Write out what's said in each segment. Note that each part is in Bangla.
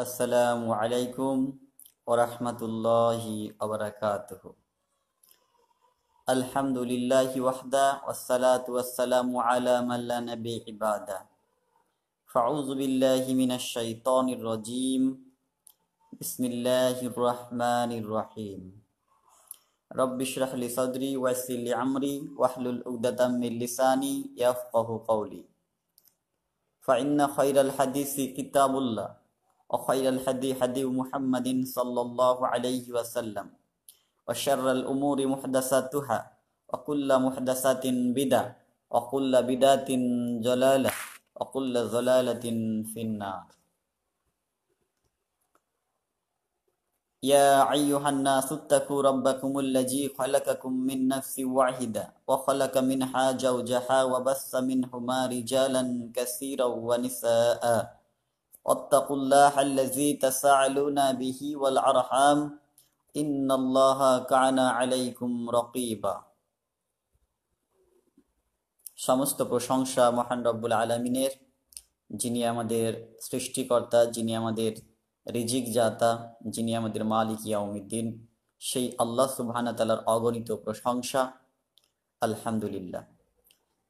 السلام عليكم ورحمة الله وبركاته الحمد لله وحده والصلاة والسلام على من لا نبي عباده فأعوذ بالله من الشيطان الرجيم بسم الله الرحمن الرحيم رب اشرح لي صدري ويسر لي امري واحلل عقدة من لساني يفقه قولي فإن خير الحديث كتاب الله وخير الحدي حدي محمد صلى الله عليه وسلم وشر الأمور محدثاتها وكل محدثات بدعة وكل بدعة جلالة وكل ضلالة في النار يا أيها الناس اتقوا ربكم الذي خلقكم من نفس واحدة وخلق منها زوجها وبث منهما رجالا كثيرا ونساء واتقوا الله الذي تساءلون به والأرحام إن الله كان عليكم رقيبا সমস্ত প্রশংসা মহান রব্বুল আলামিনের যিনি আমাদের সৃষ্টিকর্তা যিনি আমাদের রিজিক জাতা যিনি আমাদের মালিক ইয়াউমিদ্দিন সেই আল্লাহ সুবাহানা তালার অগণিত প্রশংসা আলহামদুলিল্লাহ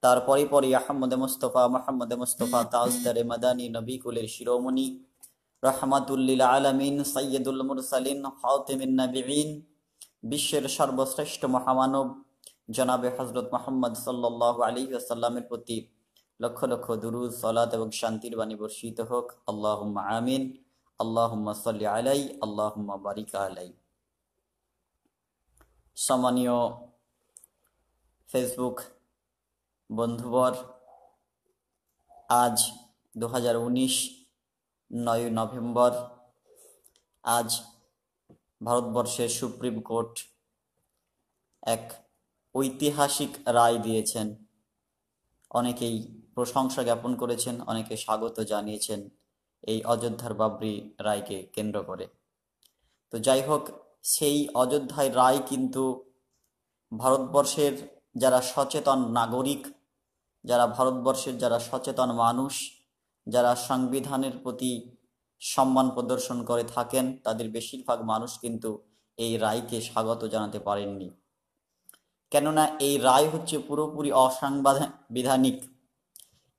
তারপরে পরে আহমদে মুস্তফা মোহাম্মদে মুস্তফা তাজদারে মাদানী নবীকুলের শিরোমণি রহমাতুল্লিল আলমিন সৈয়দুল মুরসালিন হাউতিমিন নবীন বিশ্বের সর্বশ্রেষ্ঠ মহামানব জনাবে হজরত মোহাম্মদ সাল্লাহ আলী আসাল্লামের প্রতি লক্ষ লক্ষ দুরুজ সলাত এবং শান্তির বাণী বর্ষিত হোক আল্লাহ আমিন আল্লাহ সাল্লি আলাই আল্লাহ বারিকা আলাই সম্মানীয় ফেসবুক বন্ধুবর আজ দু হাজার উনিশ নয় নভেম্বর আজ ভারতবর্ষের সুপ্রিম কোর্ট এক ঐতিহাসিক রায় দিয়েছেন অনেকেই প্রশংসা জ্ঞাপন করেছেন অনেকে স্বাগত জানিয়েছেন এই অযোধ্যার বাবরি রায়কে কেন্দ্র করে তো যাই হোক সেই অযোধ্যায় রায় কিন্তু ভারতবর্ষের যারা সচেতন নাগরিক যারা ভারতবর্ষের যারা সচেতন মানুষ যারা সংবিধানের প্রতি সম্মান প্রদর্শন করে থাকেন তাদের বেশিরভাগ মানুষ কিন্তু এই রায়কে স্বাগত জানাতে পারেননি কেননা এই রায় হচ্ছে পুরোপুরি অসাংবিধানিক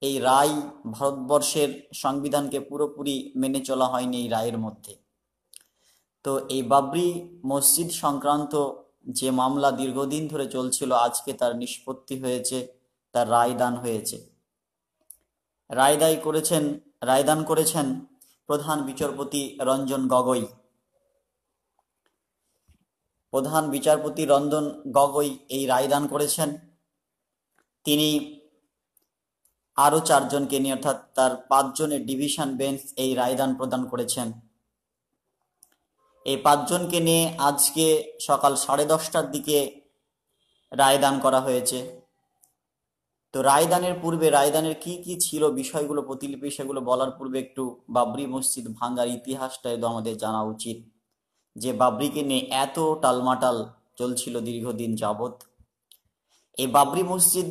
এই রায় ভারতবর্ষের সংবিধানকে পুরোপুরি মেনে চলা হয়নি এই রায়ের মধ্যে তো এই বাবরি মসজিদ সংক্রান্ত যে মামলা দীর্ঘদিন ধরে চলছিল আজকে তার নিষ্পত্তি হয়েছে তার রায়দান হয়েছে রায়দায় করেছেন রায়দান করেছেন প্রধান বিচারপতি রঞ্জন গগৈ প্রধান বিচারপতি রঞ্জন গগৈ এই রায়দান করেছেন তিনি আরও চারজনকে নিয়ে অর্থাৎ তার পাঁচজনের ডিভিশন বেঞ্চ এই রায়দান প্রদান করেছেন এই পাঁচজনকে নিয়ে আজকে সকাল সাড়ে দশটার দিকে রায়দান করা হয়েছে তো রায়দানের পূর্বে রায়দানের কি কি ছিল বিষয়গুলো প্রতিলিপি সেগুলো বলার পূর্বে একটু বাবরি মসজিদ ভাঙ্গার ইতিহাসটা তো আমাদের জানা উচিত যে বাবরিকে নিয়ে এত টালমাটাল চলছিল দীর্ঘদিন যাবৎ এই বাবরি মসজিদ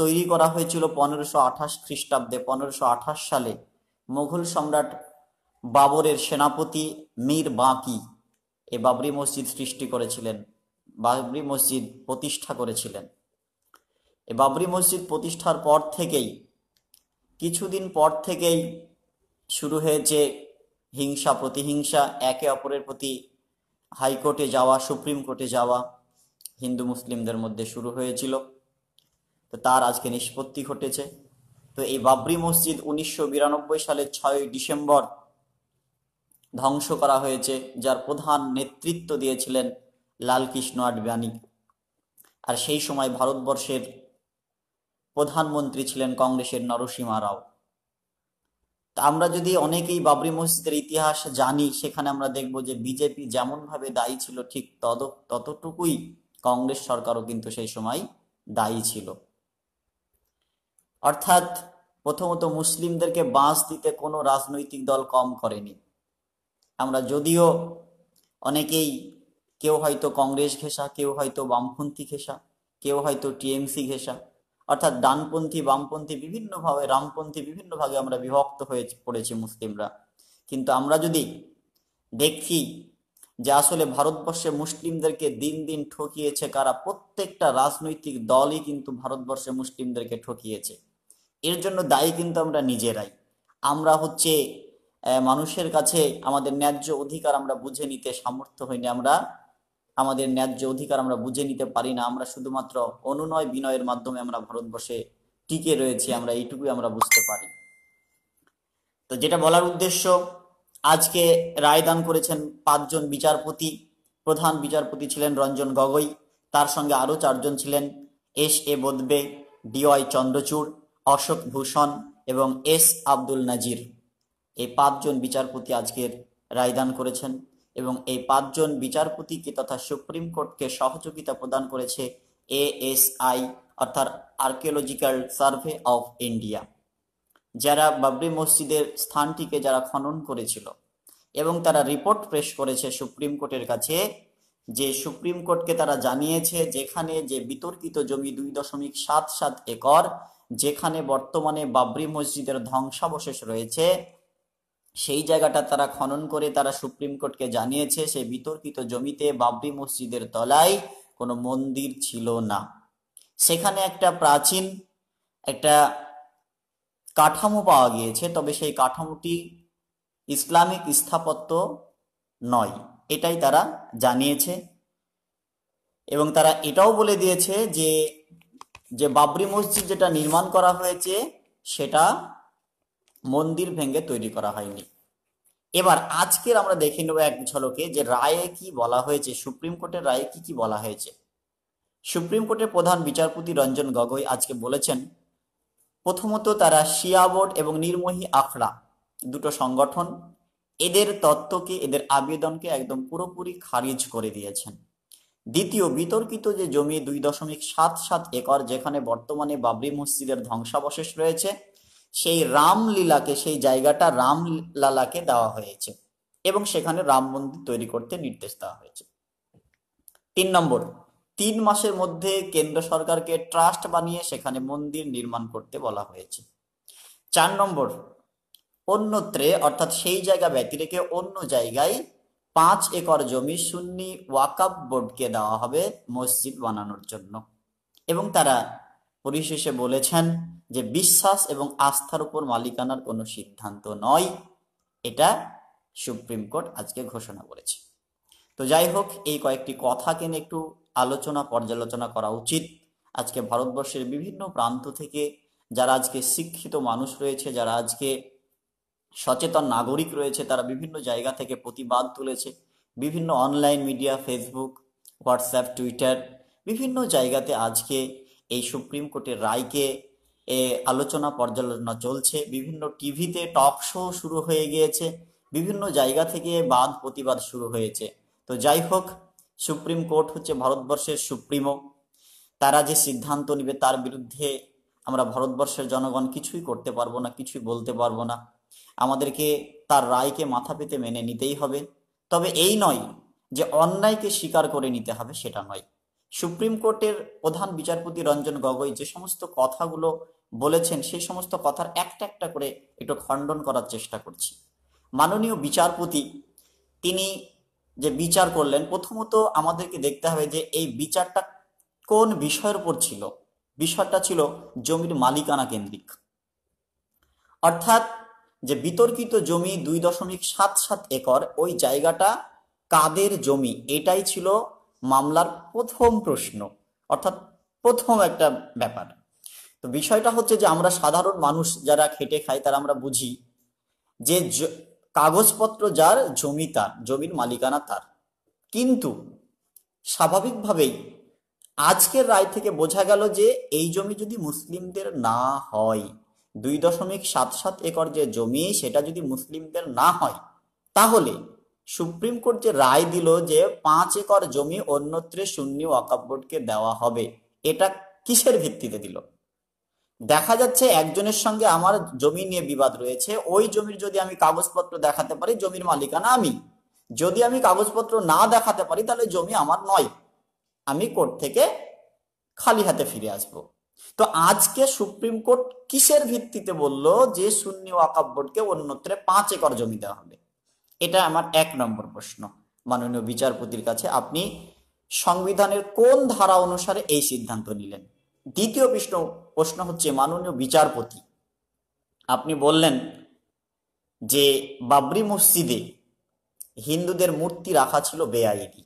তৈরি করা হয়েছিল পনেরোশো আঠাশ খ্রিস্টাব্দে পনেরোশো আঠাশ সালে মুঘল সম্রাট বাবরের সেনাপতি মীর বাঁকি এ বাবরি মসজিদ সৃষ্টি করেছিলেন বাবরি মসজিদ প্রতিষ্ঠা করেছিলেন এ বাবরি মসজিদ প্রতিষ্ঠার পর থেকেই কিছুদিন পর থেকেই শুরু হয়েছে হিংসা প্রতিহিংসা একে অপরের প্রতি হাইকোর্টে যাওয়া সুপ্রিম কোর্টে যাওয়া হিন্দু মুসলিমদের মধ্যে শুরু হয়েছিল তো তার আজকে নিষ্পত্তি ঘটেছে তো এই বাবরি মসজিদ উনিশশো সালের ছয় ডিসেম্বর ধ্বংস করা হয়েছে যার প্রধান নেতৃত্ব দিয়েছিলেন লালকৃষ্ণ আডবাণী আর সেই সময় ভারতবর্ষের প্রধানমন্ত্রী ছিলেন কংগ্রেসের নরসিমা রাও তা আমরা যদি অনেকেই বাবরি মসজিদের ইতিহাস জানি সেখানে আমরা দেখব যে বিজেপি যেমনভাবে দায়ী ছিল ঠিক তদ ততটুকুই কংগ্রেস সরকারও কিন্তু সেই সময় দায়ী ছিল অর্থাৎ প্রথমত মুসলিমদেরকে বাঁচ দিতে কোনো রাজনৈতিক দল কম করেনি আমরা যদিও অনেকেই কেউ হয়তো কংগ্রেস ঘেঁষা কেউ হয়তো বামপন্থী ঘেঁষা কেউ হয়তো টিএমসি ঘেঁষা অর্থাৎ ডানপন্থী বামপন্থী বিভিন্নভাবে রামপন্থী বিভিন্ন ভাগে আমরা বিভক্ত হয়ে পড়েছি মুসলিমরা কিন্তু আমরা যদি দেখি যে আসলে ভারতবর্ষে মুসলিমদেরকে দিন দিন ঠকিয়েছে কারা প্রত্যেকটা রাজনৈতিক দলই কিন্তু ভারতবর্ষে মুসলিমদেরকে ঠকিয়েছে এর জন্য দায়ী কিন্তু আমরা নিজেরাই আমরা হচ্ছে মানুষের কাছে আমাদের ন্যায্য অধিকার আমরা বুঝে নিতে সামর্থ্য হইনি আমরা আমাদের ন্যায্য অধিকার আমরা বুঝে নিতে পারি না আমরা শুধুমাত্র অনুনয় বিনয়ের মাধ্যমে আমরা ভারতবর্ষে টিকে রয়েছি আমরা এইটুকুই আমরা বুঝতে পারি তো যেটা বলার উদ্দেশ্য আজকে রায় দান করেছেন পাঁচজন বিচারপতি প্রধান বিচারপতি ছিলেন রঞ্জন গগৈ তার সঙ্গে আরও চারজন ছিলেন S A Bobde D Y Chandrachud Ashok Bhushan এবং এস আব্দুল নাজির এই পাঁচজন বিচারপতি আজকের রায়দান করেছেন এবং এই পাঁচজন বিচারপতিকে তথা সুপ্রিম কোর্টকে সহযোগিতা প্রদান করেছে এএসআই অর্থাৎ আর্কিওলজিক্যাল সার্ভে অফ ইন্ডিয়া যারা বাবরি মসজিদের স্থানটিকে যারা খনন করেছিল এবং তারা রিপোর্ট পেশ করেছে সুপ্রিম কোর্টের কাছে যে সুপ্রিম কোর্টকে তারা জানিয়েছে যেখানে যে বিতর্কিত জমি দুই দশমিক সাত সাত একর যেখানে বর্তমানে বাবরি মসজিদের ধ্বংসাবশেষ রয়েছে সেই জায়গাটা তারা খনন করে তারা সুপ্রিম কোর্টকে জানিয়েছে সেই বিতর্কিত জমিতে বাবরি মসজিদের তলায় কোনো মন্দির ছিল না সেখানে একটা প্রাচীন একটা কাঠামো পাওয়া গিয়েছে তবে সেই কাঠামোটি ইসলামিক স্থাপত্য নয় এটাই তারা জানিয়েছে এবং তারা এটাও বলে দিয়েছে যে যে বাবরি মসজিদ যেটা নির্মাণ করা হয়েছে সেটা মন্দির ভেঙে তৈরি করা হয়নি এবার আজকের আমরা দেখে নেব এক ঝলকে যে রায়ে কি বলা হয়েছে সুপ্রিম কোর্টের রায়ে কি কি বলা হয়েছে সুপ্রিম কোর্টের প্রধান বিচারপতি রঞ্জন গগৈ আজকে বলেছেন প্রথমত তারা শিয়াবোট এবং নির্মোহী আখড়া দুটো সংগঠন এদের তত্ত্বকে এদের আবেদনকে একদম পুরোপুরি খারিজ করে দিয়েছেন দ্বিতীয় বিতর্কিত যে জমি দুই দশমিক সাত সাত একর যেখানে বর্তমানে বাবরি মসজিদের ধ্বংসাবশেষ রয়েছে সেই রামলীলাকে সেই জায়গাটা রামলালাকে দেওয়া হয়েছে এবং সেখানে রাম মন্দির তৈরি করতে নির্দেশ দেওয়া হয়েছে তিন নম্বর তিন মাসের মধ্যে কেন্দ্র সরকারকে ট্রাস্ট বানিয়ে সেখানে মন্দির নির্মাণ করতে বলা হয়েছে চার নম্বর অন্যত্রে অর্থাৎ সেই জায়গা ব্যতিরেকে অন্য জায়গায় পাঁচ একর জমি সুন্নি ওয়াকাব বোর্ডকে দেওয়া হবে মসজিদ বানানোর জন্য এবং তারা পরিশেষে বলেছেন যে বিশ্বাস এবং আস্থার উপর মালিকানার কোনো সিদ্ধান্ত নয় এটা সুপ্রিম কোর্ট আজকে ঘোষণা করেছে তো যাই হোক এই কয়েকটি কথাকে নিয়ে একটু আলোচনা পর্যালোচনা করা উচিত আজকে ভারতবর্ষের বিভিন্ন প্রান্ত থেকে যারা আজকে শিক্ষিত মানুষ রয়েছে যারা আজকে সচেতন নাগরিক রয়েছে তারা বিভিন্ন জায়গা থেকে প্রতিবাদ তুলেছে বিভিন্ন online media Facebook WhatsApp Twitter বিভিন্ন জায়গাতে আজকে এই সুপ্রিম কোর্টের রায়কে আলোচনা পর্যালোচনা চলছে বিভিন্ন টিভিতে টক শো শুরু হয়ে গিয়েছে বিভিন্ন জায়গা থেকে বাদ প্রতিবাদ শুরু হয়েছে তো যাই হোক সুপ্রিম কোর্ট হচ্ছে ভারতবর্ষের সুপ্রিমো তারা যে সিদ্ধান্ত নেবে তার বিরুদ্ধে আমরা ভারতবর্ষের জনগণ কিছুই করতে পারবো না কিছুই বলতে পারবো না আমাদেরকে তার রায়কে মাথা পেতে মেনে নিতেই হবে তবে এই নয় যে অন্যায়কে স্বীকার করে নিতে হবে সেটা নয় সুপ্রিম কোর্টের প্রধান বিচারপতি রঞ্জন গগৈ যে সমস্ত কথাগুলো বলেছেন সেই সমস্ত কথার একটা একটা করে একটু খণ্ডন করার চেষ্টা করছি মাননীয় বিচারপতি তিনি যে বিচার করলেন প্রথমত আমাদেরকে দেখতে হবে যে এই বিচারটা কোন বিষয়ের উপর ছিল বিষয়টা ছিল জমির মালিকানা কেন্দ্রিক অর্থাৎ যে বিতর্কিত জমি দুই দশমিক সাত সাত একর ওই জায়গাটা কাদের জমি এটাই ছিল মামলার প্রথম প্রশ্ন অর্থাৎ প্রথম একটা ব্যাপার তো বিষয়টা হচ্ছে যে আমরা সাধারণ মানুষ যারা খেটে খাই তারা আমরা বুঝি যে কাগজপত্র যার জমি তার জমির মালিকানা তার কিন্তু স্বাভাবিকভাবেই আজকের রায় থেকে বোঝা গেল যে এই জমি যদি মুসলিমদের না হয় দুই দশমিক সাত সাত একর যে জমি সেটা যদি মুসলিমদের না হয় তাহলে সুপ্রিম কোর্ট যে রায় দিল যে পাঁচ একর জমি অন্যত্রে শূন্য ওয়াকাব বোর্ডকে দেওয়া হবে এটা কিসের ভিত্তিতে দিল দেখা যাচ্ছে একজনের সঙ্গে আমার জমি নিয়ে বিবাদ রয়েছে ওই জমির যদি আমি কাগজপত্র দেখাতে পারি জমির মালিকানা আমি যদি আমি কাগজপত্র না দেখাতে পারি তাহলে জমি আমার নয় আমি কোর্ট থেকে খালি হাতে ফিরে আসব তো আজকে সুপ্রিম কোর্ট কিসের ভিত্তিতে বলল যে শূন্য ওয়াকাব বোর্ডকে অন্যত্রে পাঁচ একর জমি দেওয়া হবে এটা আমার এক নম্বর প্রশ্ন মাননীয় বিচারপতির কাছে আপনি সংবিধানের কোন ধারা অনুসারে এই সিদ্ধান্ত নিলেন দ্বিতীয় প্রশ্ন প্রশ্ন হচ্ছে মাননীয় বিচারপতি আপনি বললেন যে বাবরি মসজিদে হিন্দুদের মূর্তি রাখা ছিল বেআইনি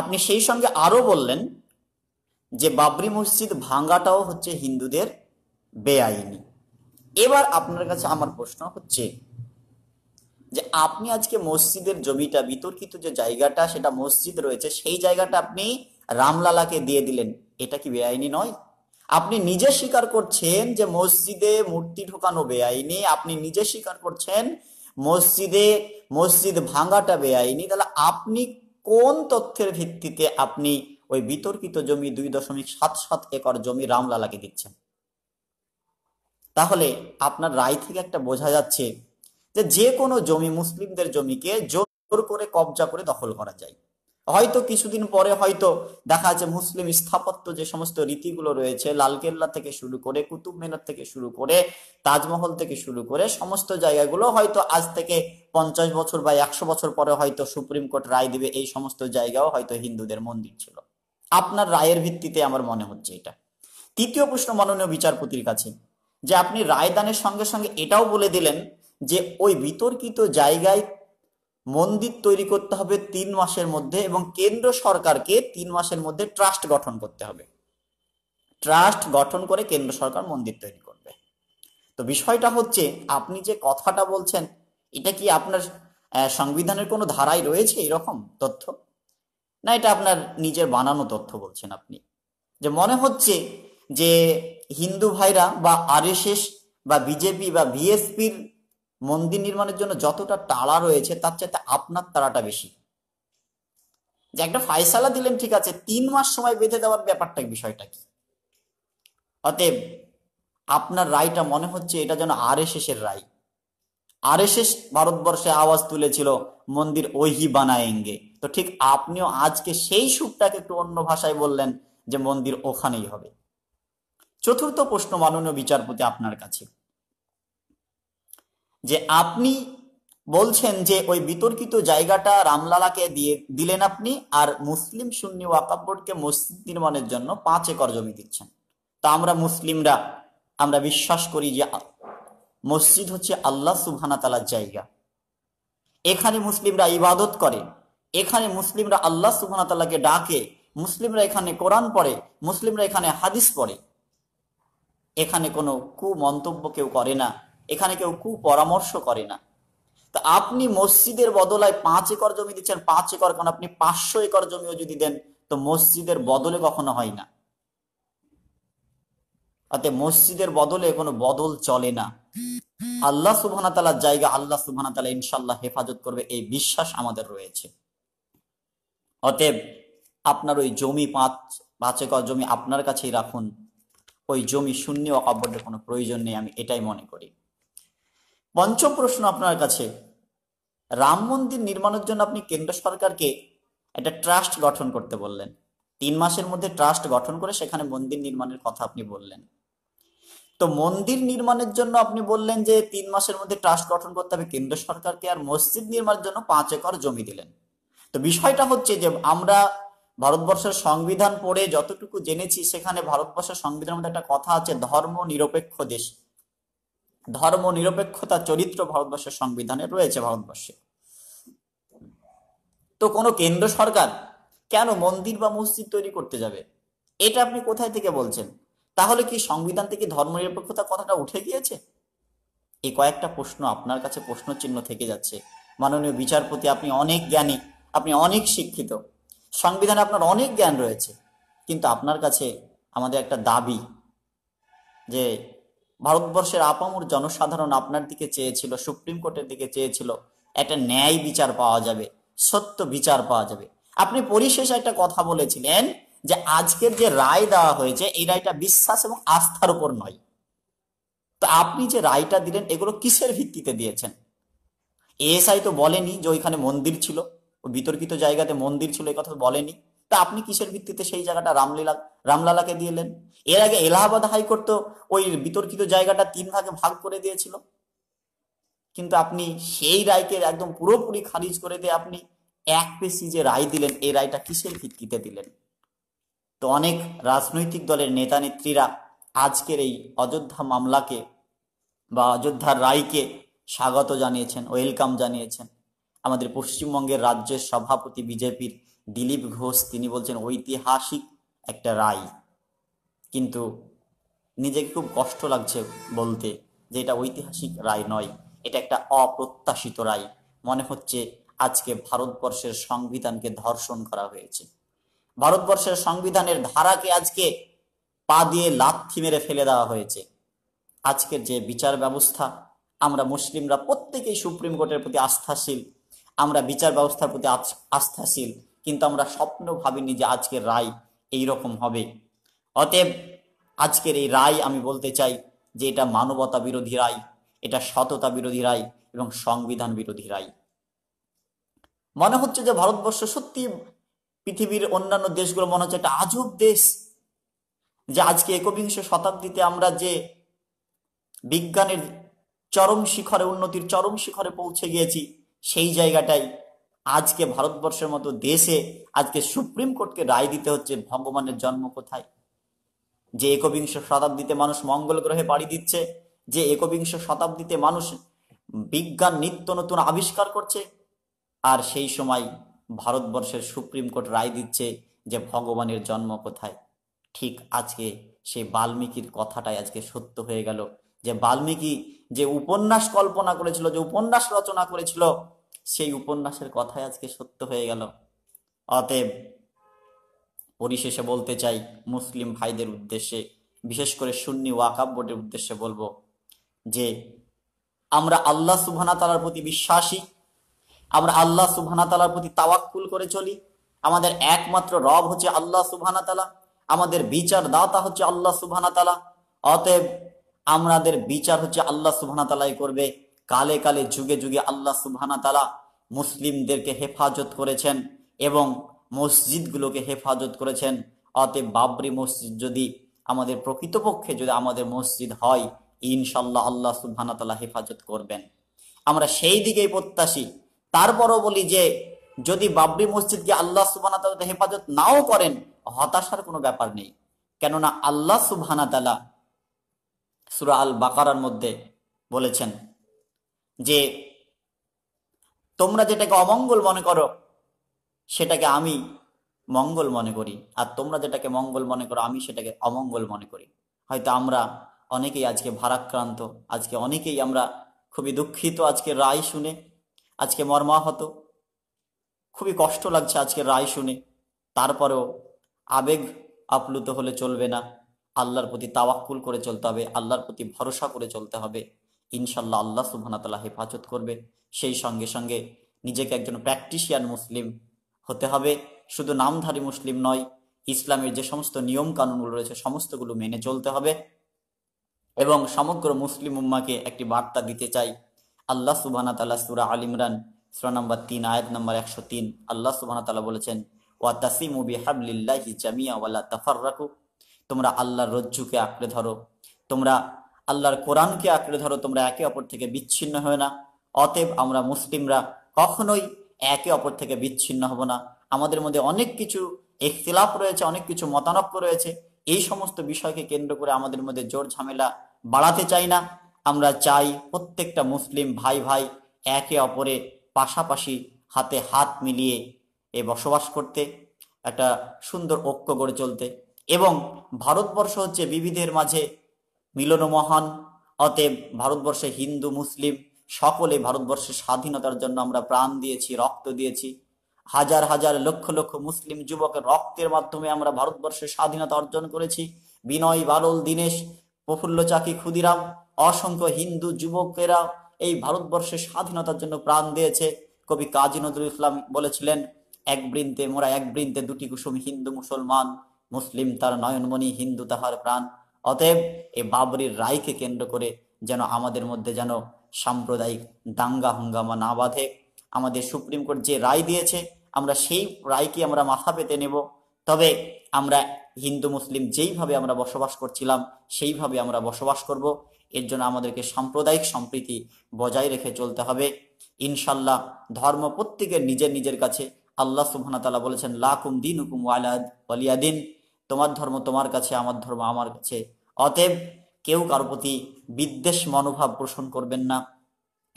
আপনি সেই সঙ্গে আরও বললেন যে বাবরি মসজিদ ভাঙ্গাটাও হচ্ছে হিন্দুদের বেআইনি এবার আপনার কাছে আমার প্রশ্ন হচ্ছে যে আপনি আজকে মসজিদের জমিটা বিতর্কিত যে জায়গাটা সেটা মসজিদ রয়েছে সেই জায়গাটা আপনি রামলালাকে দিয়ে দিলেন এটা কি বেআইনি নয় আপনি নিজে স্বীকার করছেন যে মসজিদে মূর্তি ঢোকানো বেআইনি আপনি নিজে স্বীকার করছেন মসজিদে মসজিদ ভাঙাটা বেআইনি তাহলে আপনি কোন তথ্যের ভিত্তিতে আপনি ওই বিতর্কিত জমি দুই দশমিক সাত সাত একর জমি রামলালাকে দিচ্ছেন তাহলে আপনার রায় থেকে একটা বোঝা যাচ্ছে যে যে কোনো জমি মুসলিমদের জমিকে জোর করে কবজা করে দখল করা যায় হয়তো কিছুদিন পরে হয়তো দেখা যাচ্ছে মুসলিম স্থাপত্য যে সমস্ত রীতিগুলো রয়েছে লালকেল্লা থেকে শুরু করে কুতুব মিনার থেকে শুরু করে তাজমহল থেকে শুরু করে সমস্ত জায়গাগুলো হয়তো আজ থেকে পঞ্চাশ বছর বা একশো বছর পরে হয়তো সুপ্রিম কোর্ট রায় দিবে এই সমস্ত জায়গাও হয়তো হিন্দুদের মন্দির ছিল আপনার রায়ের ভিত্তিতে আমার মনে হচ্ছে এটা তৃতীয় প্রশ্ন মাননীয় বিচারপতির কাছে যে আপনি রায়দানের সঙ্গে সঙ্গে এটাও বলে দিলেন যে ওই বিতর্কিত জায়গায় মন্দির তৈরি করতে হবে তিন মাসের মধ্যে এবং কেন্দ্র সরকারকে তিন মাসের মধ্যে ট্রাস্ট গঠন করতে হবে ট্রাস্ট গঠন করে কেন্দ্র সরকার মন্দির তৈরি করবে তো বিষয়টা হচ্ছে আপনি যে কথাটা বলছেন এটা কি আপনার সংবিধানের কোনো ধারায় রয়েছে এরকম তথ্য না এটা আপনার নিজের বানানো তথ্য বলছেন আপনি যে মনে হচ্ছে যে হিন্দু ভাইরা বা আর বা বিজেপি বা বিএসপির মন্দির নির্মাণের জন্য যতটা তাড়া রয়েছে তার চাইতে আপনার তাড়াটা বেশি যে একটা ফায়সালা দিলেন ঠিক আছে তিন মাস সময় বেঁধে দেওয়ার ব্যাপারটা বিষয়টা কি অতএব আপনার রায়টা মনে হচ্ছে এটা যেন আর এস এর রায় আর এস এস ভারতবর্ষে আওয়াজ তুলেছিল মন্দির ওহি বানায়েঙ্গে তো ঠিক আপনিও আজকে সেই সুখটাকে একটু অন্য ভাষায় বললেন যে মন্দির ওখানেই হবে চতুর্থ প্রশ্ন মাননীয় বিচারপতি আপনার কাছে যে আপনি বলছেন যে ওই বিতর্কিত জায়গাটা রামলালাকে দিয়ে দিলেন আপনি আর মুসলিম সুন্নি ওয়াকাব বোর্ডকে মসজিদ নির্মাণের জন্য পাঁচ একর জমি দিচ্ছেন তা আমরা মুসলিমরা আমরা বিশ্বাস করি যে মসজিদ হচ্ছে আল্লাহ সুবহানা তালার জায়গা এখানে মুসলিমরা ইবাদত করে এখানে মুসলিমরা আল্লাহ সুবহানা তালাকে ডাকে মুসলিমরা এখানে কোরআন পড়ে মুসলিমরা এখানে হাদিস পড়ে এখানে কোনো কুমন্তব্য কেউ করে না এখানে কেউ কুপরামর্শ করে না তা আপনি মসজিদের বদলায় পাঁচ একর জমি দিচ্ছেন পাঁচ একর কারণ আপনি পাঁচশো একর জমিও যদি দেন তো মসজিদের বদলে কখনো হয় না অতএব মসজিদের বদলে কোনো বদল চলে না আল্লাহ সুবহানা তালার জায়গা আল্লাহ সুবহানা তালা ইনশাল্লাহ হেফাজত করবে এই বিশ্বাস আমাদের রয়েছে অতএব আপনার ওই জমি পাঁচ পাঁচ একর জমি আপনার কাছেই রাখুন ওই জমি শূন্য অকাব্যের কোনো প্রয়োজন নেই আমি এটাই মনে করি পঞ্চম প্রশ্ন আপনার কাছে রাম মন্দির নির্মাণের জন্য আপনি কেন্দ্র সরকারকে একটা ট্রাস্ট গঠন করতে বললেন তিন মাসের মধ্যে ট্রাস্ট গঠন করে সেখানে মন্দির নির্মাণের কথা আপনি বললেন তো মন্দির নির্মাণের জন্য আপনি বললেন যে তিন মাসের মধ্যে ট্রাস্ট গঠন করতে হবে কেন্দ্র সরকারকে আর মসজিদ নির্মাণের জন্য পাঁচ একর জমি দিলেন তো বিষয়টা হচ্ছে যে আমরা ভারতবর্ষের সংবিধান পড়ে যতটুকু জেনেছি সেখানে ভারতবর্ষের সংবিধানের মধ্যে একটা কথা আছে ধর্ম নিরপেক্ষ দেশ ধর্ম নিরপেক্ষতা চরিত্র ভারতবর্ষের সংবিধানে রয়েছে ভারতবর্ষে তো কোনো কেন্দ্র সরকার কেন মন্দির বা মসজিদ তৈরি করতে যাবে এটা আপনি কোথায় থেকে বলছেন তাহলে কি সংবিধান থেকে ধর্মনিরপেক্ষতা কথাটা উঠে গিয়েছে এই কয়েকটা প্রশ্ন আপনার কাছে প্রশ্ন চিহ্ন থেকে যাচ্ছে মাননীয় বিচারপতি আপনি অনেক জ্ঞানী আপনি অনেক শিক্ষিত সংবিধানে আপনার অনেক জ্ঞান রয়েছে কিন্তু আপনার কাছে আমাদের একটা দাবি যে ভারতবর্ষের আপামর জনসাধারণ আপনার দিকে চেয়েছিল সুপ্রিম কোর্টের দিকে চেয়েছিল একটা ন্যায় বিচার পাওয়া যাবে সত্য বিচার পাওয়া যাবে আপনি পরিশেষে একটা কথা বলেছিলেন যে আজকের যে রায় দেওয়া হয়েছে এই রায়টা বিশ্বাস এবং আস্থার উপর নয় তো আপনি যে রায়টা দিলেন এগুলো কিসের ভিত্তিতে দিয়েছেন এএসআই তো বলেনি যে ওইখানে মন্দির ছিল বিতর্কিত জায়গাতে মন্দির ছিল এই কথা বলেনি তা আপনি কিসের ভিত্তিতে সেই জায়গাটা রামলীলা রামলালাকে দিয়েলেন এর আগে এলাহাবাদ হাইকোর্ট তো ওই বিতর্কিত জায়গাটা তিন ভাগে ভাগ করে দিয়েছিল কিন্তু আপনি সেই রায়কে একদম পুরোপুরি খারিজ করে দিয়ে আপনি এক পেশি যে রায় দিলেন এই রায়টা কিসের ভিত্তিতে দিলেন তো অনেক রাজনৈতিক দলের নেতা নেত্রীরা আজকের এই অযোধ্যা মামলাকে বা অযোধ্যার রায়কে স্বাগত জানিয়েছেন ওয়েলকাম জানিয়েছেন আমাদের পশ্চিমবঙ্গের রাজ্যের সভাপতি বিজেপির দিলীপ ঘোষ তিনি বলছেন ঐতিহাসিক একটা রায় কিন্তু নিজেকে খুব কষ্ট লাগছে বলতে যে এটা ঐতিহাসিক রায় নয় এটা একটা অপ্রত্যাশিত রায় মনে হচ্ছে আজকে ভারতবর্ষের সংবিধানকে ধর্ষণ করা হয়েছে ভারতবর্ষের সংবিধানের ধারাকে আজকে পা দিয়ে লাথি মেরে ফেলে দেওয়া হয়েছে আজকের যে বিচার ব্যবস্থা আমরা মুসলিমরা প্রত্যেকেই সুপ্রিম কোর্টের প্রতি আস্থাশীল আমরা বিচার ব্যবস্থার প্রতি আস্থাশীল কিন্তু আমরা স্বপ্ন ভাবিনি যে আজকের রায় এই রকম হবে অতএব আজকের এই রায় আমি বলতে চাই যে এটা মানবতা বিরোধী রায় এটা সততা বিরোধী রায় এবং সংবিধান বিরোধী রায় মনে হচ্ছে যে ভারতবর্ষ সত্যি পৃথিবীর অন্যান্য দেশগুলো মনে হচ্ছে একটা আজব দেশ যে আজকে একবিংশ শতাব্দীতে আমরা যে বিজ্ঞানের চরম শিখরে উন্নতির চরম শিখরে পৌঁছে গিয়েছি সেই জায়গাটাই আজকে ভারতবর্ষের মতো দেশে আজকে সুপ্রিম কোর্টকে রায় দিতে হচ্ছে ভগবানের জন্ম কোথায় যে একবিংশ শতাব্দীতে মানুষ মঙ্গল গ্রহে পাড়ি দিচ্ছে যে একবিংশ শতাব্দীতে মানুষ বিজ্ঞান নিত্য নতুন আবিষ্কার করছে আর সেই সময় ভারতবর্ষের সুপ্রিম কোর্ট রায় দিচ্ছে যে ভগবানের জন্ম কোথায় ঠিক আজকে সেই বাল্মীকির কথাটাই আজকে সত্য হয়ে গেল যে বাল্মীকি যে উপন্যাস কল্পনা করেছিল যে উপন্যাস রচনা করেছিল সেই উপন্যাসের কথাই আজকে সত্য হয়ে গেল অতএব পরিশেষে বলতে চাই মুসলিম ভাইদের উদ্দেশ্যে বিশেষ করে সুন্নি ওয়াকাব বোর্ডের উদ্দেশ্যে বলবো যে আমরা আল্লাহ সুবহানা তালার প্রতি বিশ্বাসী আমরা আল্লাহ সুবহানা তালার প্রতি তাওয়াক্কুল করে চলি আমাদের একমাত্র রব হচ্ছে আল্লাহ সুবহানা তালা আমাদের বিচার দাতা হচ্ছে আল্লাহ সুবহানা তালা অতএব আমাদের বিচার হচ্ছে আল্লাহ সুবহানা তালাই করবে কালে কালে যুগে যুগে আল্লাহ সুবহানা তালা মুসলিমদেরকে হেফাজত করেছেন এবং মসজিদগুলোকে হেফাজত করেছেন অতএব বাবরি মসজিদ যদি আমাদের প্রকৃতপক্ষে যদি আমাদের মসজিদ হয় ইনশাল্লাহ আল্লাহ সুবহানা তালা হেফাজত করবেন আমরা সেই দিকেই প্রত্যাশী তারপরও বলি যে যদি বাবরি মসজিদকে আল্লাহ সুবহানা তালা হেফাজত নাও করেন হতাশার কোনো ব্যাপার নেই কেননা আল্লাহ সুবহানা তালা সুরা আল বাকারার মধ্যে বলেছেন যে তোমরা যেটাকে অমঙ্গল মনে করো সেটাকে আমি মঙ্গল মনে করি আর তোমরা যেটাকে মঙ্গল মনে করো আমি সেটাকে অমঙ্গল মনে করি হয়তো আমরা অনেকেই আজকে ভারাক্রান্ত আজকে অনেকেই আমরা খুবই দুঃখিত আজকে রায় শুনে আজকে মর্মাহত খুবই কষ্ট লাগছে আজকে রায় শুনে তারপরেও আবেগ আপ্লুত হলে চলবে না আল্লাহর প্রতি তাওয়াক্কুল করে চলতে হবে আল্লাহর প্রতি ভরসা করে চলতে হবে ইনশাল্লাহ আল্লাহ সুবাহতাল্লাহ হেফাজত করবে সেই সঙ্গে সঙ্গে নিজেকে একজন প্র্যাকটিশিয়ান মুসলিম হতে হবে শুধু নামধারী মুসলিম নয় ইসলামের যে সমস্ত নিয়ম কানুনগুলো রয়েছে সমস্তগুলো মেনে চলতে হবে এবং সমগ্র মুসলিম উম্মাকে একটি বার্তা দিতে চাই আল্লাহ সুবাহানা সুরা আল ইমরান সুরা নম্বর তিন আয়াত নম্বর একশো তিন আল্লাহ সুবাহানা তালা বলেছেন ওয়া তাসিমু বিহাবলিল্লাহি হাবলিল্লাহি জামিয়া ওয়ালা তাফার তোমরা আল্লাহর রজ্জুকে আঁকড়ে ধরো তোমরা আল্লাহর কোরআনকে আঁকড়ে ধরো তোমরা একে অপর থেকে বিচ্ছিন্ন হয় না অতএব আমরা মুসলিমরা কখনোই একে অপর থেকে বিচ্ছিন্ন হব না আমাদের মধ্যে অনেক কিছু একতিলাপ রয়েছে অনেক কিছু মতানক্য রয়েছে এই সমস্ত বিষয়কে কেন্দ্র করে আমাদের মধ্যে জোর ঝামেলা বাড়াতে চাই না আমরা চাই প্রত্যেকটা মুসলিম ভাই ভাই একে অপরে পাশাপাশি হাতে হাত মিলিয়ে এ বসবাস করতে একটা সুন্দর ঐক্য গড়ে চলতে এবং ভারতবর্ষ হচ্ছে বিবিধের মাঝে মিলন মহান অতএব ভারতবর্ষে হিন্দু মুসলিম সকলে ভারতবর্ষের স্বাধীনতার জন্য আমরা প্রাণ দিয়েছি রক্ত দিয়েছি হাজার হাজার লক্ষ লক্ষ মুসলিম যুবকের রক্তের মাধ্যমে আমরা ভারতবর্ষের স্বাধীনতা অর্জন করেছি বিনয় বারল দীনেশ প্রফুল্ল চাকি ক্ষুদিরাম অসংখ্য হিন্দু যুবকেরা এই ভারতবর্ষের স্বাধীনতার জন্য প্রাণ দিয়েছে কবি কাজী নজরুল ইসলাম বলেছিলেন এক বৃন্তে মোরা এক বৃন্তে দুটি কুসুম হিন্দু মুসলমান মুসলিম তার নয়নমণি হিন্দু তাহার প্রাণ অতএব এই বাবরির রায়কে কেন্দ্র করে যেন আমাদের মধ্যে যেন সাম্প্রদায়িক দাঙ্গা হঙ্গামা না বাঁধে আমাদের সুপ্রিম কোর্ট যে রায় দিয়েছে আমরা সেই রায়কে আমরা মাথা পেতে নেব তবে আমরা হিন্দু মুসলিম যেইভাবে আমরা বসবাস করছিলাম সেইভাবে আমরা বসবাস করব এর জন্য আমাদেরকে সাম্প্রদায়িক সম্প্রীতি বজায় রেখে চলতে হবে ইনশাল্লাহ ধর্ম প্রত্যেকের নিজের নিজের কাছে আল্লাহ সুবহানা তালা বলেছেন লাকুম দিন হুকুম ওয়ালাদ অলিয়াদিন তোমার ধর্ম তোমার কাছে আমার ধর্ম আমার কাছে অতএব কেউ কারো প্রতি বিদ্বেষ মনোভাব পোষণ করবেন না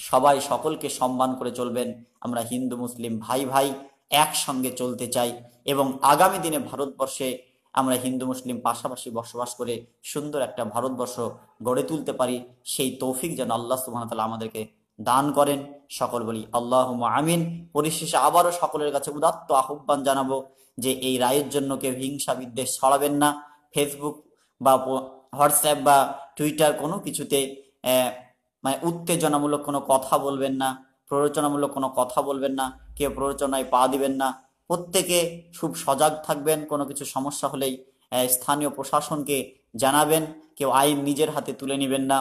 সবাই সকলকে সম্মান করে চলবেন আমরা হিন্দু মুসলিম ভাই ভাই একসঙ্গে চলতে চাই এবং আগামী দিনে ভারতবর্ষে আমরা হিন্দু মুসলিম পাশাপাশি বসবাস করে সুন্দর একটা ভারতবর্ষ গড়ে তুলতে পারি সেই তৌফিক যেন আল্লাহ সুবাহতাল্লাহ আমাদেরকে দান করেন সকল বলি আল্লাহ আমিন পরিশেষে আবারও সকলের কাছে উদাত্ত আহ্বান জানাবো যে এই রায়ের জন্য কেউ হিংসা বিদ্বেষ ছড়াবেন না ফেসবুক বা হোয়াটসঅ্যাপ বা টুইটার কোনো কিছুতে মানে উত্তেজনামূলক কোনো কথা বলবেন না প্ররোচনামূলক কোনো কথা বলবেন না কেউ প্ররোচনায় পা দিবেন না প্রত্যেকে খুব সজাগ থাকবেন কোনো কিছু সমস্যা হলেই স্থানীয় প্রশাসনকে জানাবেন কেউ আইন নিজের হাতে তুলে নেবেন না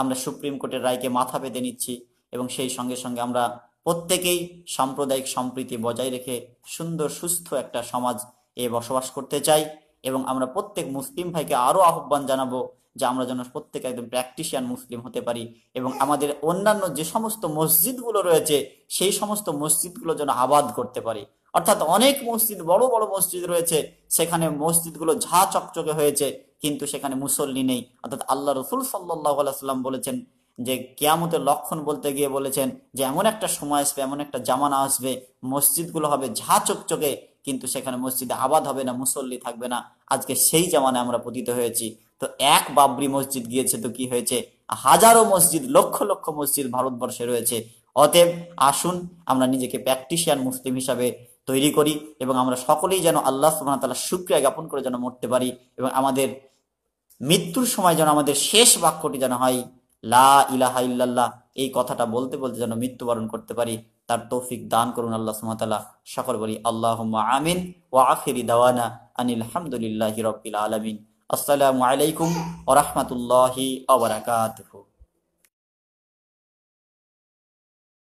আমরা সুপ্রিম কোর্টের রায়কে মাথা পেতে নিচ্ছি এবং সেই সঙ্গে সঙ্গে আমরা প্রত্যেকেই সাম্প্রদায়িক সম্প্রীতি বজায় রেখে সুন্দর সুস্থ একটা সমাজ এ বসবাস করতে চাই এবং আমরা প্রত্যেক মুসলিম ভাইকে আরও আহ্বান জানাবো যে আমরা যেন প্রত্যেকে একদম প্র্যাকটিশিয়ান মুসলিম হতে পারি এবং আমাদের অন্যান্য যে সমস্ত মসজিদগুলো রয়েছে সেই সমস্ত মসজিদগুলো যেন আবাদ করতে পারি অর্থাৎ অনেক মসজিদ বড় বড় মসজিদ রয়েছে সেখানে মসজিদগুলো ঝা চকচকে হয়েছে কিন্তু সেখানে মুসল্লি নেই অর্থাৎ আল্লাহ রসুল সাল্লাহ সাল্লাম বলেছেন যে কেয়ামতের লক্ষণ বলতে গিয়ে বলেছেন যে এমন একটা সময় আসবে এমন একটা জামানা আসবে মসজিদগুলো হবে ঝা চকচকে কিন্তু সেখানে মসজিদে আবাদ হবে না মুসল্লি থাকবে না আজকে সেই জামানে আমরা পতিত হয়েছি তো এক বাবরি মসজিদ গিয়েছে তো কি হয়েছে হাজারো মসজিদ লক্ষ লক্ষ মসজিদ ভারতবর্ষে রয়েছে অতএব আসুন আমরা নিজেকে প্র্যাকটিশিয়ান মুসলিম হিসাবে তৈরি করি এবং আমরা সকলেই যেন আল্লাহ সুবাহ তালা শুক্রিয়া জ্ঞাপন করে যেন মরতে পারি এবং আমাদের মৃত্যুর সময় যেন আমাদের শেষ বাক্যটি যেন হয় লা ইলাহা ইল্লাল্লাহ এই কথাটা বলতে বলতে যেন মৃত্যুবরণ করতে পারি তার তৌফিক দান করুন আল্লাহ সুমতালা সকল বলি আল্লাহ আমিন ও আখিরি দাওয়ানা আনিল হামদুলিল্লাহ রবিল আলমিন আসসালামু আলাইকুম ওরহমতুল্লাহি আবরাকাতহু